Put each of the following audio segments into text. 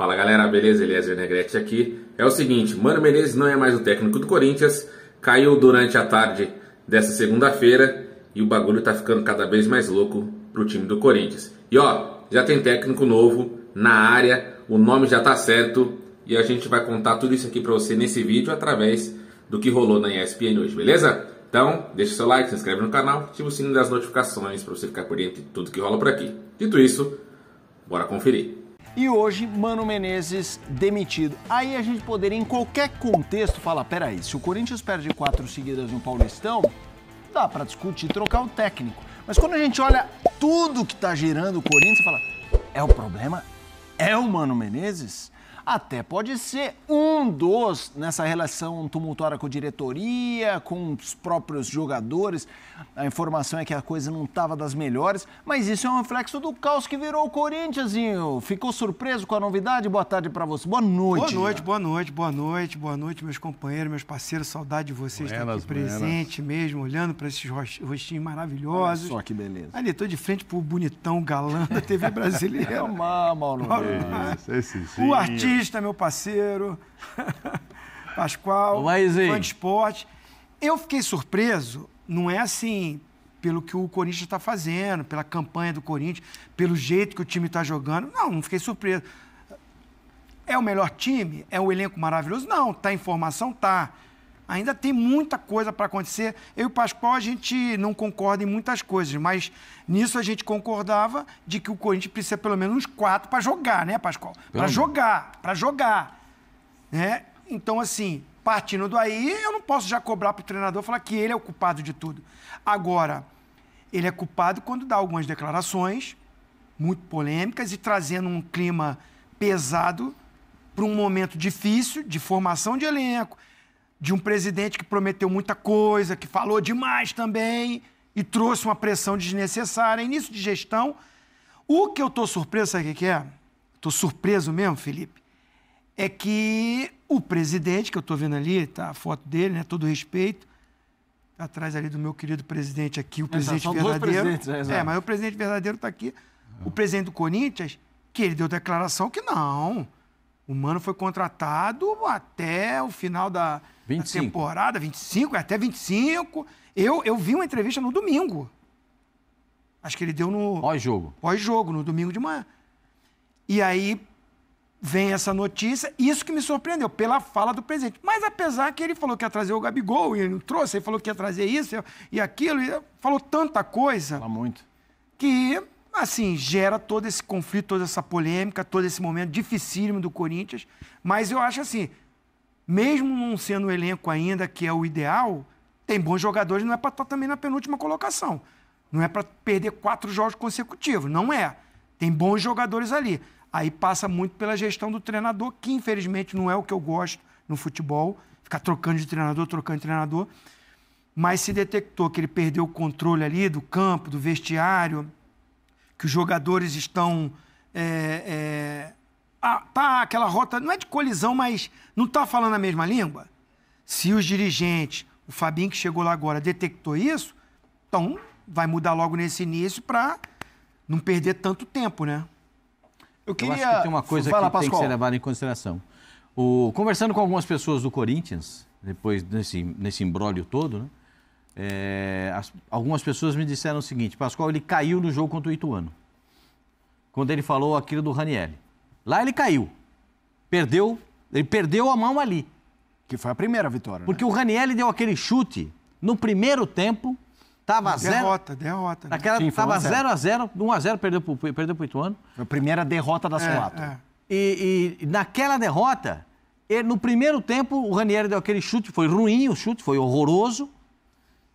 Fala galera, beleza? Eliezer Negrete aqui. É o seguinte, Mano Menezes não é mais o técnico do Corinthians, caiu durante a tarde dessa segunda-feira e o bagulho tá ficando cada vez mais louco pro time do Corinthians. E ó, já tem técnico novo na área, o nome já tá certo e a gente vai contar tudo isso aqui para você nesse vídeo através do que rolou na ESPN hoje, beleza? Então, deixa o seu like, se inscreve no canal, ativa o sininho das notificações para você ficar por dentro de tudo que rola por aqui. Dito isso, bora conferir e hoje Mano Menezes demitido. Aí a gente poderia, em qualquer contexto, falar: peraí, se o Corinthians perde quatro seguidas no Paulistão, dá para discutir trocar o técnico. Mas quando a gente olha tudo que está gerando o Corinthians, fala: é o problema? É o Mano Menezes? Até pode ser um andou nessa relação tumultuária com a diretoria, com os próprios jogadores? A informação é que a coisa não estava das melhores, mas isso é um reflexo do caos que virou o Corinthians. Ficou surpreso com a novidade? Boa tarde para você. Boa noite. Boa noite, boa noite, boa noite, boa noite, meus companheiros, meus parceiros. Saudade de vocês estar aqui presente buenas. mesmo, olhando para esses rostinhos maravilhosos. Olha só que beleza. Ali, tô de frente pro bonitão galã da TV brasileira. é uma, Mauro. Mauro. Esse, esse, o artista, meu parceiro. Pascoal, fã de esporte. Eu fiquei surpreso, não é assim, pelo que o Corinthians está fazendo, pela campanha do Corinthians, pelo jeito que o time está jogando. Não, não fiquei surpreso. É o melhor time? É um elenco maravilhoso? Não, tá em formação? Tá. Ainda tem muita coisa para acontecer. Eu e o Pascoal, a gente não concorda em muitas coisas, mas nisso a gente concordava de que o Corinthians precisa pelo menos uns quatro para jogar, né, Pascoal? Para jogar, para jogar. Né? Então, assim, partindo daí, eu não posso já cobrar para o treinador falar que ele é o culpado de tudo. Agora, ele é culpado quando dá algumas declarações muito polêmicas e trazendo um clima pesado para um momento difícil de formação de elenco, de um presidente que prometeu muita coisa, que falou demais também e trouxe uma pressão desnecessária. Início de gestão. O que eu estou surpreso, sabe o que é? Estou surpreso mesmo, Felipe é que o presidente, que eu estou vendo ali, tá a foto dele, né? Todo respeito. Tá atrás ali do meu querido presidente aqui, o presidente né, é, Exato, verdadeiro. É, é, mas o presidente verdadeiro está aqui. O presidente do Corinthians, que ele deu declaração que não. O Mano foi contratado até o final da, da temporada, 25, é até 25. Eu, eu vi uma entrevista no domingo. Acho que ele deu no. Pós-jogo. Pós-jogo, no domingo de manhã. E aí vem essa notícia, isso que me surpreendeu, pela fala do presidente. Mas apesar que ele falou que ia trazer o Gabigol, e ele não trouxe, ele falou que ia trazer isso e aquilo, e falou tanta coisa. Fala muito. Que, assim, gera todo esse conflito, toda essa polêmica, todo esse momento dificílimo do Corinthians. Mas eu acho assim, mesmo não sendo o elenco ainda que é o ideal, tem bons jogadores, não é para estar tá também na penúltima colocação. Não é para perder quatro jogos consecutivos, não é. Tem bons jogadores ali. Aí passa muito pela gestão do treinador, que infelizmente não é o que eu gosto no futebol, ficar trocando de treinador, trocando de treinador. Mas se detectou que ele perdeu o controle ali do campo, do vestiário, que os jogadores estão. É, é, ah, tá, aquela rota. Não é de colisão, mas não está falando a mesma língua? Se os dirigentes, o Fabinho que chegou lá agora, detectou isso, então vai mudar logo nesse início para não perder tanto tempo, né? Eu queria. Eu acho que tem uma coisa que tem que ser levada em consideração. O, conversando com algumas pessoas do Corinthians, depois nesse, nesse imbróglio todo, né? É, as, algumas pessoas me disseram o seguinte: Pascoal, ele caiu no jogo contra o Ituano. Quando ele falou aquilo do Raniel. Lá ele caiu. Perdeu. Ele perdeu a mão ali. Que foi a primeira vitória. Porque né? o Raniel deu aquele chute no primeiro tempo Tava derrota, zero. Derrota, derrota. Né? Naquela, Sim, tava 0x0, 1x0 perdeu para perdeu o Ituano. a primeira derrota das é, quatro. É. E, e, naquela derrota, ele, no primeiro tempo, o Ranieri deu aquele chute, foi ruim o chute, foi horroroso.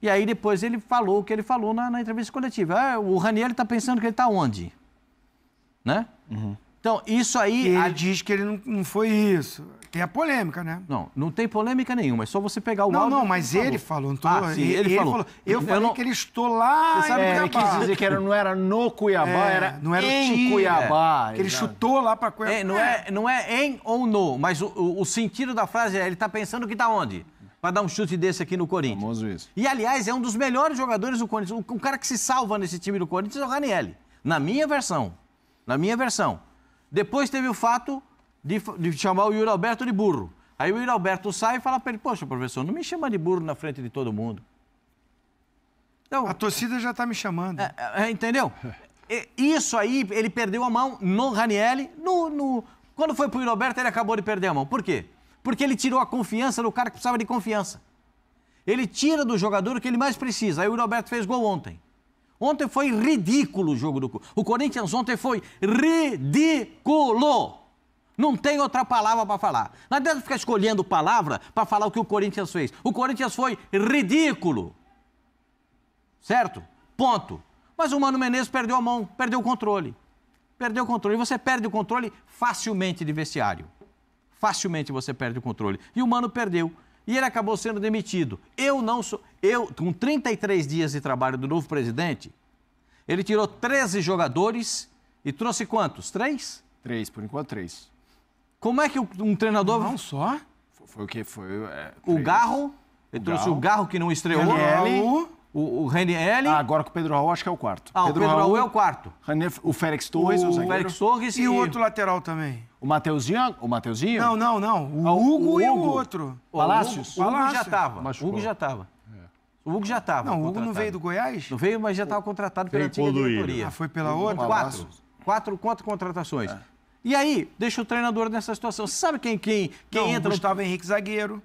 E aí depois ele falou o que ele falou na, na entrevista coletiva. Ah, o Ranieri está pensando que ele está onde? Né? Uhum. Então, isso aí. E ele a... diz que ele não, não foi isso. Tem a polêmica, né? Não, não tem polêmica nenhuma, é só você pegar o não, áudio. Não, não, mas ele falou, não tô... ah, sim, ele, ele falou. falou. Eu, eu falei não... que ele estou lá você sabe é, Cuiabá. Ele quis dizer que era, não era no Cuiabá, é, era, não era em Cuiabá. É. Que ele chutou lá para Cuiabá. É, não, é, é, não é em ou no, mas o, o, o sentido da frase é, ele está pensando que está onde? Para dar um chute desse aqui no Corinthians. Famoso isso. E, aliás, é um dos melhores jogadores do Corinthians. O, o cara que se salva nesse time do Corinthians é o Ranielli. Na minha versão. Na minha versão. Depois teve o fato de, de chamar o Yuri Alberto de burro. Aí o Yuri Alberto sai e fala para ele: Poxa, professor, não me chama de burro na frente de todo mundo. Então, a torcida já está me chamando. É, é, é entendeu? Isso aí, ele perdeu a mão no Ranielli. No, no... Quando foi para o Alberto ele acabou de perder a mão. Por quê? Porque ele tirou a confiança do cara que precisava de confiança. Ele tira do jogador o que ele mais precisa. Aí o Roberto fez gol ontem. Ontem foi ridículo o jogo do. O Corinthians ontem foi ridículo. Não tem outra palavra para falar. Não adianta ficar escolhendo palavra para falar o que o Corinthians fez. O Corinthians foi ridículo. Certo? Ponto. Mas o Mano Menezes perdeu a mão, perdeu o controle. Perdeu o controle. E Você perde o controle facilmente de vestiário. Facilmente você perde o controle. E o Mano perdeu. E ele acabou sendo demitido. Eu não sou. Eu, com 33 dias de trabalho do novo presidente, ele tirou 13 jogadores e trouxe quantos? Três? Três, por enquanto, três. Como é que um treinador. Não só? Foi o que? Foi. É, o Garro. Ele o trouxe Garro. o Garro que não estreou. O, o Raniel. Ah, agora com o Pedro Raul, acho que é o quarto. Ah, Pedro o Pedro Raul, Raul é o quarto. o Félix Torres, o, o Félix Torres e, e o outro lateral também. O Mateuzinho? O Mateuzinho? Não, não, não. O, ah, o Hugo, Hugo, e o outro. Palácios? O Hugo, já estava. O Hugo já estava. O Hugo já estava. Não, o Hugo não veio do Goiás? Não veio, mas já estava contratado pela antiga diretoria. Ah, foi pela outra? Quatro. Quatro, quatro contratações. É. E aí, deixa o treinador nessa situação. Você sabe quem, quem, quem não, entra? Gustavo Henrique Zagueiro.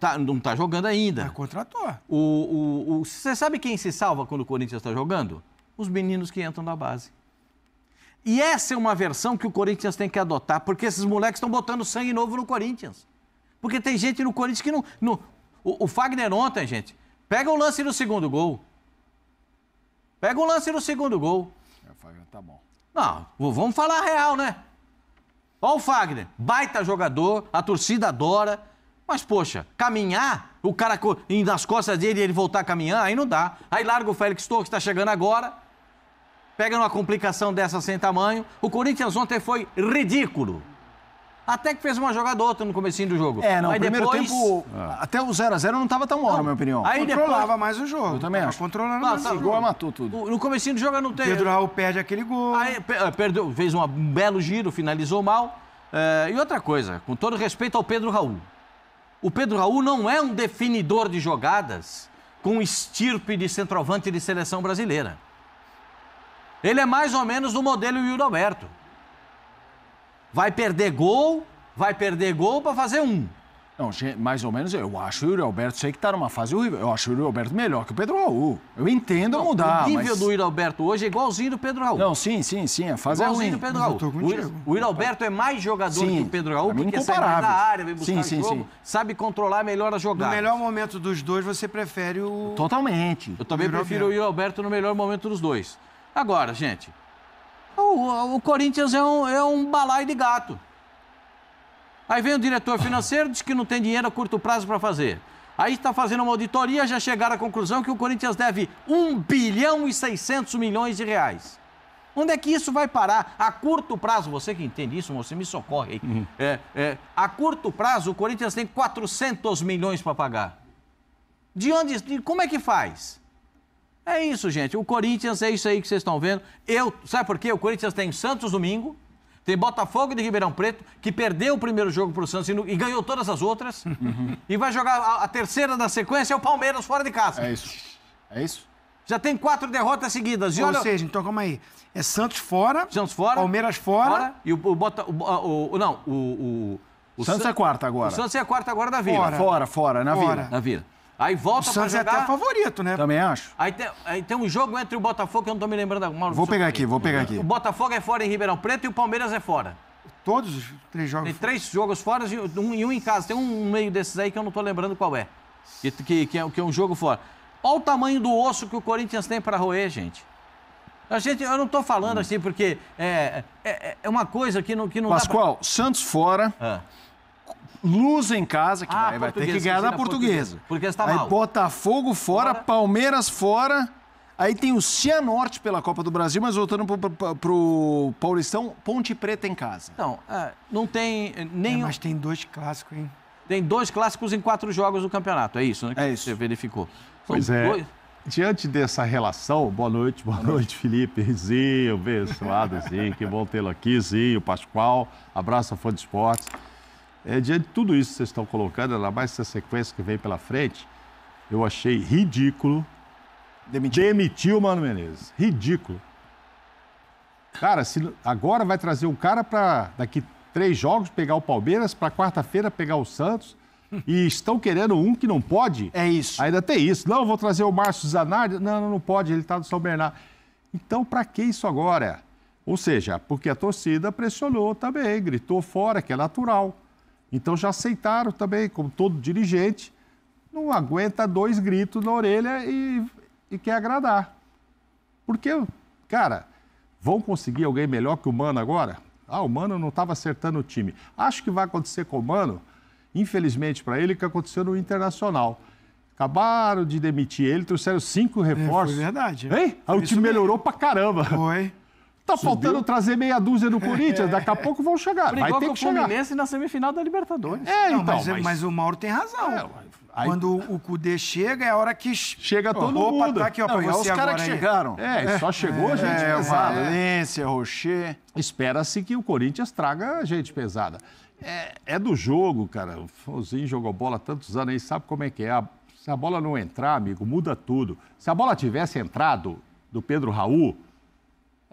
Tá, não está jogando ainda. É contratou. O, o, o, você sabe quem se salva quando o Corinthians está jogando? Os meninos que entram na base. E essa é uma versão que o Corinthians tem que adotar, porque esses moleques estão botando sangue novo no Corinthians. Porque tem gente no Corinthians que não. no o, o Fagner ontem, gente, pega o lance do segundo gol. Pega o lance do segundo gol. É, o Fagner tá bom. Não, vamos falar real, né? Ó o Fagner, baita jogador, a torcida adora. Mas, poxa, caminhar, o cara ir nas costas dele e ele voltar a caminhar, aí não dá. Aí larga o Félix Torres, que está chegando agora. Pega numa complicação dessa sem tamanho. O Corinthians ontem foi ridículo. Até que fez uma jogada outra no comecinho do jogo. É, não, Mas primeiro depois... tempo, ah. até o 0x0 não estava tão mal, na minha opinião. Aí Controlava depois... mais o jogo. Eu também acho. Controlando mais o gol, matou tudo. no comecinho do jogo não teve... Pedro Raul perde aquele gol. Aí, eh, perdeu, fez um belo giro, finalizou mal. Eh, e outra coisa, com todo respeito ao Pedro Raul. O Pedro Raul não é um definidor de jogadas com estirpe de centroavante de seleção brasileira. Ele é mais ou menos do modelo Yuri Alberto vai perder gol, vai perder gol para fazer um. Não, mais ou menos, eu acho o Yuri Alberto, sei que está numa fase horrível. Eu acho o Yuri Alberto melhor que o Pedro Raul. Eu entendo não, mudar. O nível mas... do Yuri Alberto hoje é igualzinho do Pedro Raul. Não, sim, sim, sim. A fase igualzinho é Igualzinho do Pedro mas O Yuri Alberto é mais jogador sim, que o Pedro Raul, porque sai mais da área, vem buscar sim, sim, jogo, sim. sabe controlar melhor a jogada. No melhor momento dos dois, você prefere o. Totalmente. Eu também o prefiro Alberto. o Yuri Alberto no melhor momento dos dois. Agora, gente, o, o Corinthians é um, é um balaio de gato. Aí vem o diretor financeiro, diz que não tem dinheiro a curto prazo para fazer. Aí está fazendo uma auditoria, já chegaram à conclusão que o Corinthians deve 1 bilhão e 600 milhões de reais. Onde é que isso vai parar? A curto prazo, você que entende isso, você me socorre aí. Uhum. É, é, a curto prazo, o Corinthians tem 400 milhões para pagar. De onde? De, como é que faz? É isso, gente. O Corinthians é isso aí que vocês estão vendo. Eu, sabe por quê? O Corinthians tem Santos domingo, tem Botafogo de Ribeirão Preto, que perdeu o primeiro jogo para o Santos e, no, e, ganhou todas as outras. Uhum. E vai jogar a, a, terceira da sequência é o Palmeiras fora de casa. É isso. É isso. Já tem quatro derrotas seguidas. E Ou olha... seja, então calma aí. É Santos fora. Santos fora. Palmeiras fora. fora e o, o, Bota, o, o Não, o. o Santos San... é quarta agora. O Santos é quarta agora da Vila. Fora, fora, fora na fora. Vila. Na Vila. Aí volta o Santos é jogar. é até favorito, né? Também acho. Aí tem, aí tem, um jogo entre o Botafogo, que eu não tô me lembrando agora. Vou pegar aqui, vou pegar aqui. O Botafogo é fora em Ribeirão Preto e o Palmeiras é fora. Todos os três jogos Tem três jogos fora e um, e um em casa. Tem um meio desses aí que eu não tô lembrando qual é. Que, que, que, é, que é um jogo fora. Olha o tamanho do osso que o Corinthians tem para roer, gente. A gente, eu não estou falando hum. assim porque é, é, é, uma coisa que não, que não Pascoal, dá pra... Santos fora, ah luz em casa, que ah, vai, vai ter que ganhar da portuguesa. Portuguesa tá aí mal. Botafogo fora, fora, Palmeiras fora. Aí tem o Cianorte pela Copa do Brasil, mas voltando para o Paulistão, Ponte Preta em casa. Não, é, não tem eh, nem. É, mas tem dois clássicos, hein? Tem dois clássicos em quatro jogos do campeonato, é isso, né? é isso. Você verificou. Pois São é. Dois... Diante dessa relação, boa noite, boa, noite, noite, Felipe, Zinho, abençoado, Zinho, que bom tê-lo aqui, Zinho, Pascoal, abraço a Fã de Esportes. É, diante de tudo isso que vocês estão colocando, ainda mais essa sequência que vem pela frente, eu achei ridículo demitir, demitir o Mano Menezes. Ridículo. Cara, se agora vai trazer um cara para daqui três jogos pegar o Palmeiras, para quarta-feira pegar o Santos, e estão querendo um que não pode. É isso. Ainda tem isso. Não, vou trazer o Márcio Zanardi. Não, não, não pode, ele está no São Bernardo. Então, para que isso agora? Ou seja, porque a torcida pressionou também, gritou fora, que é natural. Então já aceitaram também, como todo dirigente, não aguenta dois gritos na orelha e, e quer agradar. Porque, cara, vão conseguir alguém melhor que o Mano agora? Ah, o Mano não estava acertando o time. Acho que vai acontecer com o Mano, infelizmente para ele, o que aconteceu no Internacional. Acabaram de demitir ele, trouxeram cinco reforços. É, foi verdade. Hein? Aí o time melhorou pra caramba. Foi. Tá Subiu. faltando trazer meia dúzia do Corinthians, daqui a pouco vão chegar. vai ter com que o Fluminense chegar. na semifinal da Libertadores. É, não, então, mas, mas... mas, o Mauro tem razão. É, aí... Quando o Cudê chega, é a hora que. Chega todo Opa, mundo. Opa, tá aqui, ó, não, os caras que chegaram. É, só chegou é, gente é, pesada. Valência, Rocher. Espera-se que o Corinthians traga gente pesada. É, é do jogo, cara. O Fozinho jogou bola tantos anos aí, sabe como é que é. A, se a bola não entrar, amigo, muda tudo. Se a bola tivesse entrado do Pedro Raul,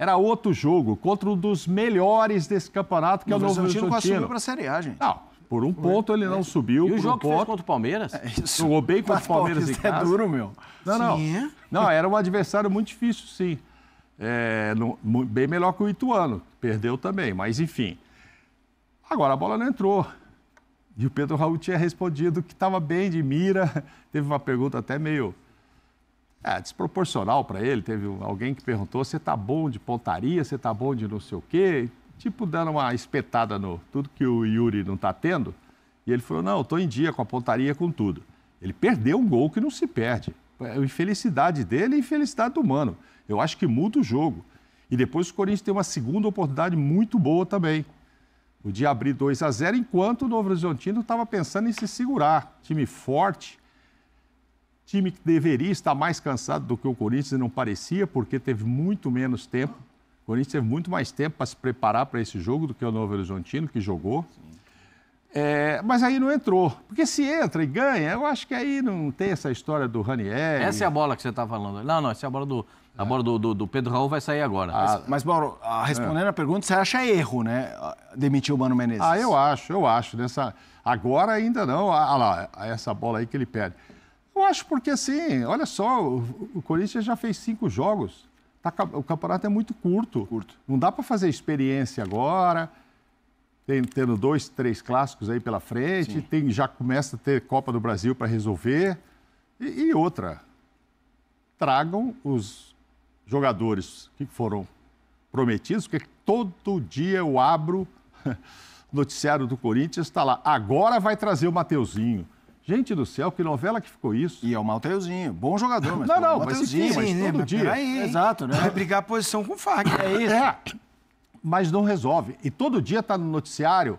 era outro jogo contra um dos melhores desse campeonato, que o é o Novo Horizontino. quase subiu para a Série A, gente. Não, por um ponto ele não subiu. E o jogo um que fez contra o Palmeiras? É isso. Jogou bem contra o Palmeiras em é casa. é duro, meu. Não, não. Sim. É? Não, era um adversário muito difícil, sim. É, no, bem melhor que o Ituano. Perdeu também, mas enfim. Agora a bola não entrou. E o Pedro Raul tinha respondido que estava bem de mira. Teve uma pergunta até meio é, desproporcional para ele. Teve alguém que perguntou: você tá bom de pontaria, você tá bom de não sei o quê? Tipo, dando uma espetada no tudo que o Yuri não tá tendo. E ele falou: não, estou em dia com a pontaria, com tudo. Ele perdeu um gol que não se perde. É a infelicidade dele e é a infelicidade do Mano. Eu acho que muda o jogo. E depois o Corinthians tem uma segunda oportunidade muito boa também. O dia abrir 2 a 0 enquanto o Novo Horizontino estava pensando em se segurar. Time forte, time que deveria estar mais cansado do que o Corinthians e não parecia, porque teve muito menos tempo. O Corinthians teve muito mais tempo para se preparar para esse jogo do que o Novo Horizontino, que jogou. É, mas aí não entrou. Porque se entra e ganha, eu acho que aí não tem essa história do Raniel. Essa é a bola que você está falando. Não, não, essa é a bola do, a bola do, do, do Pedro Raul vai sair agora. Ah, mas, Mauro, a, ah, respondendo é. a pergunta, você acha erro, né? Ah, demitir o Mano Menezes. Ah, eu acho, eu acho. Nessa, agora ainda não. Ah, ah lá, essa bola aí que ele perde. Eu acho porque assim, olha só, o Corinthians já fez cinco jogos. Tá o campeonato é muito curto. curto. Não dá para fazer experiência agora. Tem, tendo dois, três clássicos aí pela frente, tem, já começa a ter Copa do Brasil para resolver. E, e outra, tragam os jogadores que foram prometidos, porque todo dia eu abro noticiário do Corinthians, está lá. Agora vai trazer o Mateuzinho. Gente do céu, que novela que ficou isso. E é o Mateuzinho, bom jogador, mas. Não, não, Mateuzinho, mas, sim, né? mas todo dia. aí, Exato, né? Vai brigar a posição com o Fagner. É isso. É, mas não resolve. E todo dia está no noticiário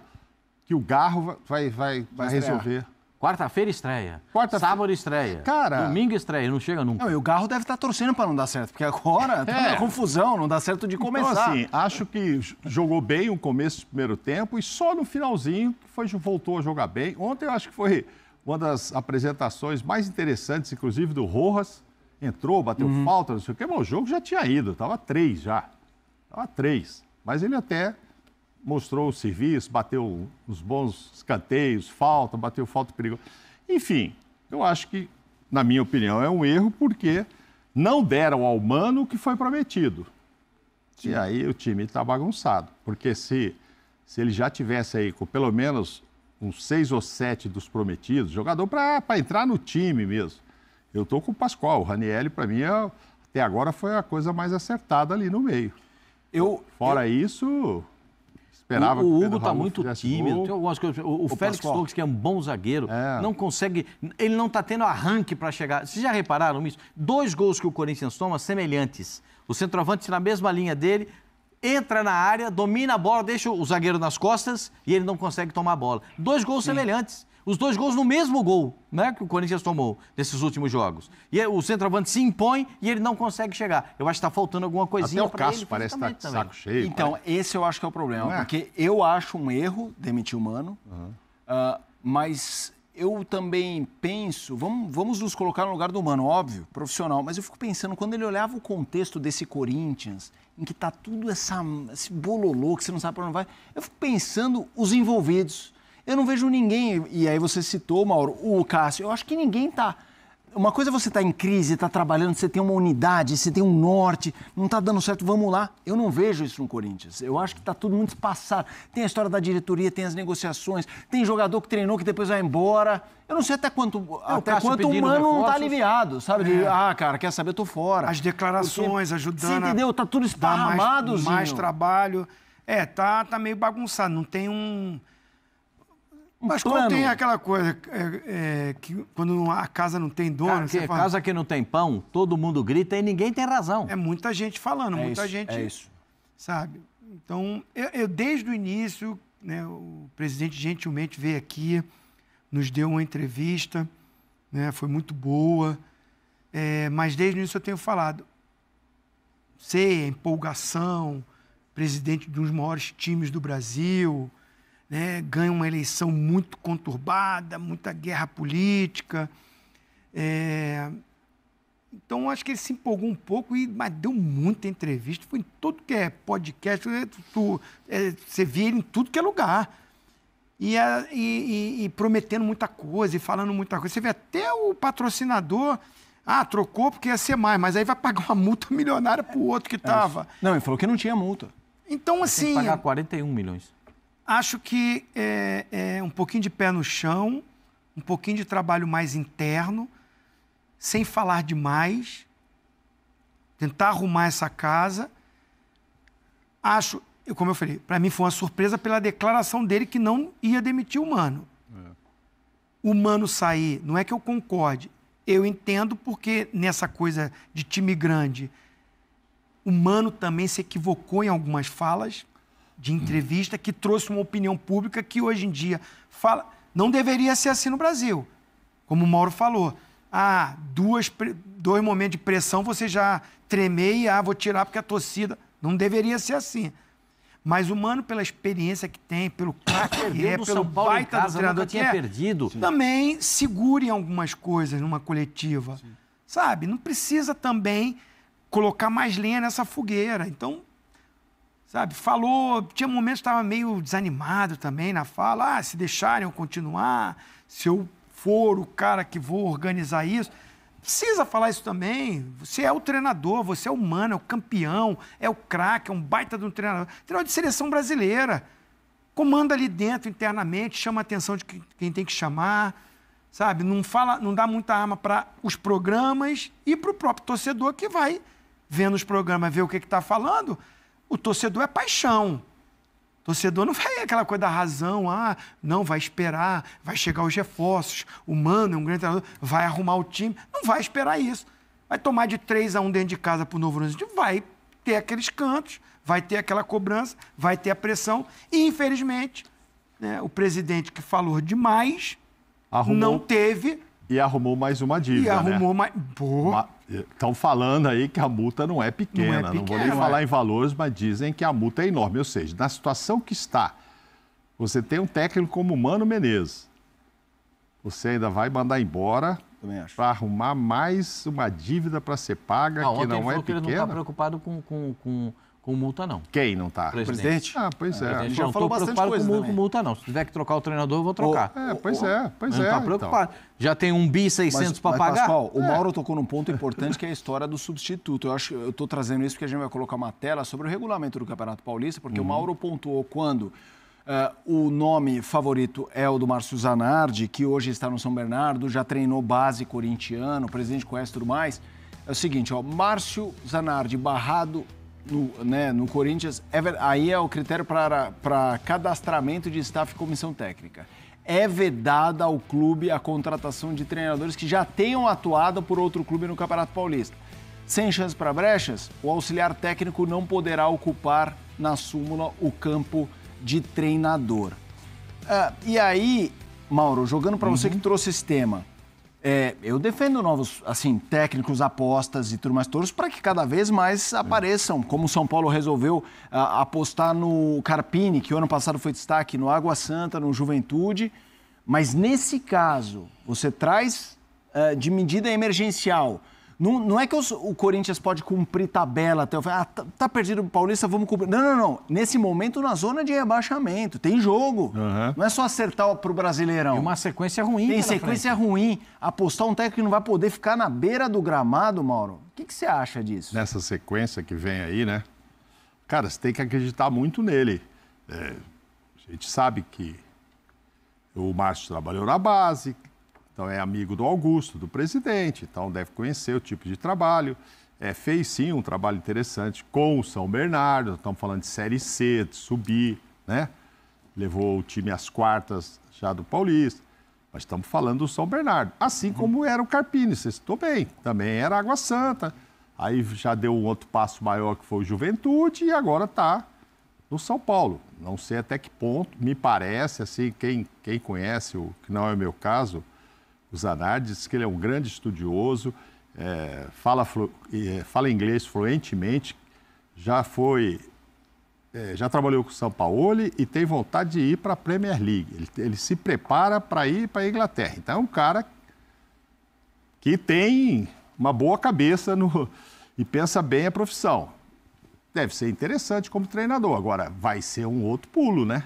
que o Garro vai, vai, vai, resolver. Quarta-feira estreia. Quarta Sábado estreia. Cara. Domingo estreia, não chega nunca. Não, e o Garro deve estar tá torcendo para não dar certo, porque agora tá é. tá uma confusão, não dá certo de então, começar. Então, assim, acho que jogou bem o começo do primeiro tempo e só no finalzinho que foi, voltou a jogar bem. Ontem eu acho que foi uma das apresentações mais interessantes, inclusive, do Rojas. Entrou, bateu uhum. falta, não sei o quê, mas o jogo já tinha ido, estava três já. Estava três. Mas ele até mostrou o serviço, bateu os bons escanteios, falta, bateu falta perigosa. Enfim, eu acho que, na minha opinião, é um erro porque não deram ao Mano o que foi prometido. Sim. E aí o time está bagunçado. Porque se, se ele já tivesse aí com pelo menos uns seis ou sete dos prometidos, jogador para entrar no time mesmo. Eu estou com o Pascoal. O Ranielli, para mim, é, até agora foi a coisa mais acertada ali no meio. Eu, Fora eu... isso, esperava o, o Hugo está muito tímido. Coisas, o, o, o, Félix Pascoal. Torres, que é um bom zagueiro, é. não consegue. Ele não está tendo arranque para chegar. Vocês já repararam isso? Dois gols que o Corinthians toma semelhantes. O centroavante na mesma linha dele, entra na área, domina a bola, deixa o zagueiro nas costas e ele não consegue tomar a bola. Dois gols Sim. semelhantes. Os dois gols no mesmo gol, né? Que o Corinthians tomou nesses últimos jogos. E o centroavante se impõe e ele não consegue chegar. Eu acho que está faltando alguma coisinha. Até o Cássio parece estar tá de saco cheio. Então, esse eu acho que é o problema. É? Porque eu acho um erro demitir o Mano, uhum. uh, mas eu também penso, vamos, vamos nos colocar no lugar do mano, óbvio, profissional, mas eu fico pensando, quando ele olhava o contexto desse Corinthians, em que está tudo essa, esse bololô que você não sabe para onde vai. Eu fico pensando os envolvidos. Eu não vejo ninguém, e aí você citou, Mauro, o Cássio. Eu acho que ninguém está uma coisa é você estar tá em crise, estar tá trabalhando, você tem uma unidade, você tem um norte, não está dando certo, vamos lá. Eu não vejo isso no Corinthians. Eu acho que está tudo muito espaçado. Tem a história da diretoria, tem as negociações, tem jogador que treinou que depois vai embora. Eu não sei até quanto, não, até quanto o Mano não está aliviado, sabe? É. De, ah, cara, quer saber, eu tô fora. As declarações Porque, ajudando. Você entendeu? Tá tudo esparramado, mais, mais trabalho. É, tá, tá meio bagunçado. Não tem um um Mas plano. quando tem aquela coisa é, é, que quando a casa não tem dono. Cara, que, fala... Casa que não tem pão, todo mundo grita e ninguém tem razão. É muita gente falando, é muita isso, gente. É isso. Sabe? Então, eu, eu desde o início, né, o presidente gentilmente veio aqui, nos deu uma entrevista, né, foi muito boa. É, mas desde o início eu tenho falado. Sei, a empolgação, presidente de um dos maiores times do Brasil né, ganha uma eleição muito conturbada, muita guerra política. É... Então, acho que ele se empolgou um pouco, e, mas deu muita entrevista. Foi em tudo que é podcast, tu, é, tu, é, você via ele em tudo que é lugar. E, e, e, e, prometendo muita coisa, e falando muita coisa. Você vê até o patrocinador. Ah, trocou porque ia ser mais, mas aí vai pagar uma multa milionária pro outro que estava. É não, ele falou que não tinha multa. Então, assim. Tem que assim, pagar 41 milhões. Acho que é, é um pouquinho de pé no chão, um pouquinho de trabalho mais interno, sem falar demais, tentar arrumar essa casa. Acho, como eu falei, para mim foi uma surpresa pela declaração dele que não ia demitir o Mano. É. O Mano sair, não é que eu concorde, eu entendo porque nessa coisa de time grande, o Mano também se equivocou em algumas falas, de entrevista que trouxe uma opinião pública que hoje em dia fala. Não deveria ser assim no Brasil. Como o Mauro falou. Ah, duas, dois momentos de pressão você já tremei, ah, vou tirar porque a torcida. Não deveria ser assim. Mas o Mano, pela experiência que tem, pelo craque que é, pelo São Paulo baita casa, do treinador que é, perdido. também segure algumas coisas numa coletiva. Sim. Sabe? Não precisa também colocar mais lenha nessa fogueira. Então, sabe? Falou, tinha momentos que estava meio desanimado também na fala. Ah, se deixarem eu continuar, se eu for o cara que vou organizar isso. Precisa falar isso também. Você é o treinador, você é o humano, é o campeão, é o craque, é um baita de um treinador. Treinador de seleção brasileira. Comanda ali dentro internamente, chama a atenção de quem tem que chamar, sabe? Não fala, não dá muita arma para os programas e para o próprio torcedor que vai vendo os programas, ver o que está falando o torcedor é paixão. O torcedor não vai aquela coisa da razão, ah, não, vai esperar, vai chegar os reforços, o Mano é um grande treinador, vai arrumar o time. Não vai esperar isso. Vai tomar de 3 a 1 dentro de casa para o Novo Brasil. vai ter aqueles cantos, vai ter aquela cobrança, vai ter a pressão. E, infelizmente, né, o presidente que falou demais Arrumou. não teve e arrumou mais uma dívida. E né? arrumou né? mais. Pô. Estão falando aí que a multa não é pequena. Não, é pequena, não vou nem é. falar em valores, mas dizem que a multa é enorme. Ou seja, na situação que está, você tem um técnico como Mano Menezes. Você ainda vai mandar embora para arrumar mais uma dívida para ser paga ah, que não é pequena. Ele não está preocupado com, com, com com multa, não. Quem não está? Presidente. presidente. Ah, pois é. Ele já falou bastante coisa com, com multa, não. Se tiver que trocar o treinador, eu vou trocar. é, pois é, pois não tá é. Não está preocupado. Então. Já tem um bi 600 para pagar. Pascoal, o é. Mauro tocou num ponto importante que é a história do substituto. Eu acho, eu estou trazendo isso porque a gente vai colocar uma tela sobre o regulamento do Campeonato Paulista, porque uhum. o Mauro pontuou quando Uh, o nome favorito é o do Márcio Zanardi, que hoje está no São Bernardo, já treinou base corintiano, o presidente conhece tudo mais. É o seguinte, ó, Márcio Zanardi barrado no, né, no Corinthians, é aí é o critério para cadastramento de staff e comissão técnica. É vedada ao clube a contratação de treinadores que já tenham atuado por outro clube no Campeonato Paulista. Sem chance para brechas, o auxiliar técnico não poderá ocupar na súmula o campo de treinador. Ah, e aí, Mauro, jogando para uhum. você que trouxe esse tema, é, eu defendo novos, assim, técnicos, apostas e tudo mais todos para que cada vez mais é. apareçam, como o São Paulo resolveu a, apostar no Carpini, que o ano passado foi destaque no Água Santa, no Juventude. Mas nesse caso, você traz uh, de medida emergencial não, não é que os, o Corinthians pode cumprir tabela até o Ah, tá, tá perdido o Paulista, vamos cumprir. Não, não, não. Nesse momento, na zona de rebaixamento, tem jogo. Uhum. Não é só acertar pro Brasileirão. Tem uma sequência ruim, Tem sequência frente. ruim. Apostar um técnico que não vai poder ficar na beira do gramado, Mauro. O que, que você acha disso? Nessa sequência que vem aí, né? Cara, você tem que acreditar muito nele. É, a gente sabe que o Márcio trabalhou na base, então é amigo do Augusto, do presidente, então deve conhecer o tipo de trabalho. É, fez sim um trabalho interessante com o São Bernardo, estamos falando de Série C, de subir, né? Levou o time às quartas já do Paulista. Mas estamos falando do São Bernardo, assim uhum. como era o Carpini, você citou bem, também era Água Santa. Aí já deu um outro passo maior que foi o Juventude e agora está no São Paulo. Não sei até que ponto, me parece, assim, quem, quem conhece, o que não é o meu caso, o Zanardi, diz que ele é um grande estudioso, é, fala, é, fala inglês fluentemente, já foi. É, já trabalhou com o São Paulo e tem vontade de ir para a Premier League. Ele, ele se prepara para ir para a Inglaterra. Então é um cara que tem uma boa cabeça no, e pensa bem a profissão. Deve ser interessante como treinador. Agora, vai ser um outro pulo, né?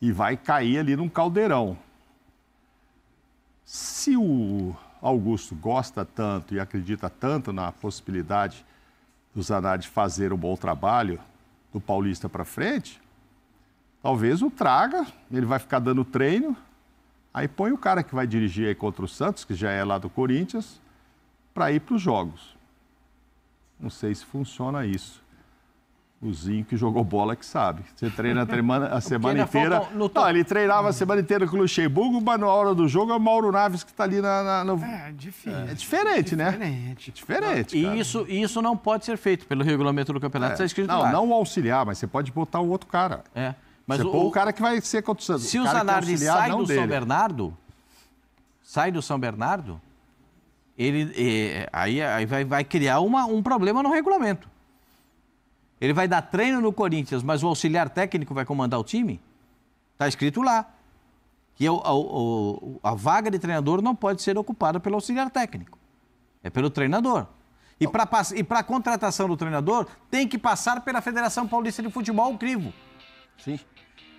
E vai cair ali num caldeirão. Se o Augusto gosta tanto e acredita tanto na possibilidade do Zanardi fazer um bom trabalho do Paulista para frente, talvez o traga, ele vai ficar dando treino, aí põe o cara que vai dirigir aí contra o Santos, que já é lá do Corinthians, para ir para os jogos. Não sei se funciona isso. O Zinho que jogou bola que sabe. Você treina a semana, a semana inteira. Não, ele treinava a semana inteira com o Luxemburgo, mas na hora do jogo é o Mauro Naves que está ali na. na no... é, é difícil, é, é, diferente, né? Diferente. É diferente. E isso, isso não pode ser feito pelo regulamento do campeonato. Está é. Tá escrito não, lá. Não, o auxiliar, mas você pode botar o outro cara. É. Mas você o, o cara que vai ser acontecendo. Se o, Zanardi é sai do dele. São Bernardo, sai do São Bernardo, ele. Eh, aí, aí vai, vai criar uma, um problema no regulamento. Ele vai dar treino no Corinthians, mas o auxiliar técnico vai comandar o time? Está escrito lá. Que a, a, a, vaga de treinador não pode ser ocupada pelo auxiliar técnico. É pelo treinador. E para a contratação do treinador, tem que passar pela Federação Paulista de Futebol, o crivo. Sim.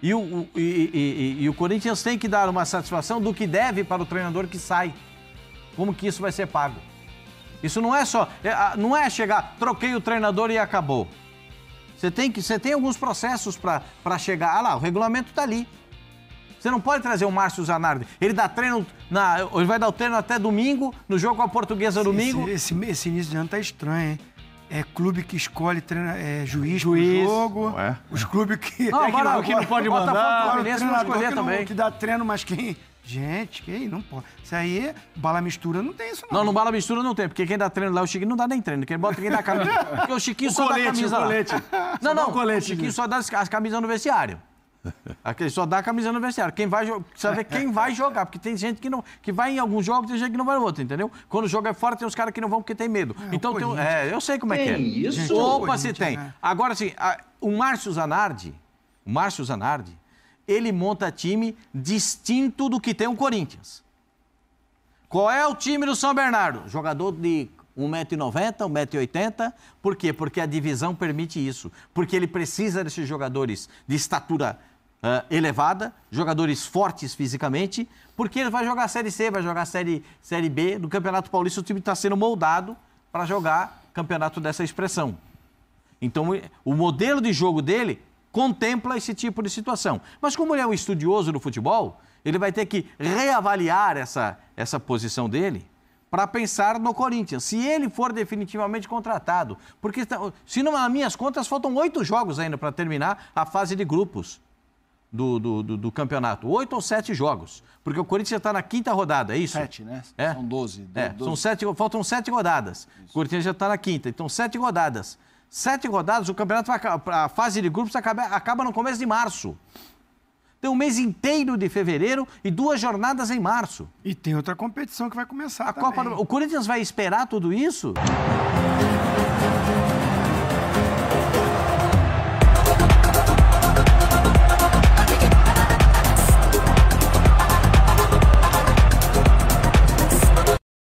E o, o e, e, e, o Corinthians tem que dar uma satisfação do que deve para o treinador que sai. Como que isso vai ser pago? Isso não é só. É, não é chegar, troquei o treinador e acabou. Você tem, que, você tem alguns processos para chegar. Ah lá, o regulamento está ali. Você não pode trazer o Márcio Zanardi. Ele dá treino na, ele vai dar o treino até domingo, no jogo com a portuguesa esse, domingo. Esse, esse, esse início de ano tá estranho, hein? É clube que escolhe treina, é, juiz, juiz pro jogo. É? Os clubes que. Não, é que, agora, não, que não pode mandar. Botafogo, o treinador que, não, também. que dá treino, mas quem Gente, que aí, não pode. Isso aí, bala mistura não tem isso, não. Não, no bala mistura não tem, porque quem dá treino lá, o Chiquinho não dá nem treino. Quem bota quem dá camisa. Porque o Chiquinho só colete, dá camisa. O colete. Lá. Não, não. O, colete, o Chiquinho só dá as camisas no vestiário. Aquele só dá a camisa no vestiário. Quem vai saber quem vai jogar, porque tem gente que não que vai em alguns jogos, tem gente que não vai no outro, entendeu? Quando o jogo é fora tem uns caras que não vão porque tem medo. É, então tem, é, eu sei como tem é que é. Isso. Opa, se tem. É. Agora sim, o Márcio Zanardi, o Márcio Zanardi, ele monta time distinto do que tem o Corinthians. Qual é o time do São Bernardo? Jogador de 1,90m, 1,80m. Por quê? Porque a divisão permite isso. Porque ele precisa desses jogadores de estatura uh, elevada, jogadores fortes fisicamente, porque ele vai jogar Série C, vai jogar Série, série B. No Campeonato Paulista, o time está sendo moldado para jogar campeonato dessa expressão. Então, o modelo de jogo dele contempla esse tipo de situação. Mas como ele é um estudioso do futebol, ele vai ter que reavaliar essa, essa posição dele para pensar no Corinthians, se ele for definitivamente contratado. Porque, tá, se não, nas minhas contas, faltam oito jogos ainda para terminar a fase de grupos do, do, do, do campeonato. Oito ou sete jogos. Porque o Corinthians está na quinta rodada, é isso? Sete, né? É? São doze. É, são sete, faltam sete rodadas. Isso. O Corinthians já está na quinta, então sete rodadas. Sete rodadas, o campeonato vai, a fase de grupos acaba, acaba no começo de março. Tem um mês inteiro de fevereiro e duas jornadas em março. E tem outra competição que vai começar. A também. Copa do... O Corinthians vai esperar tudo isso?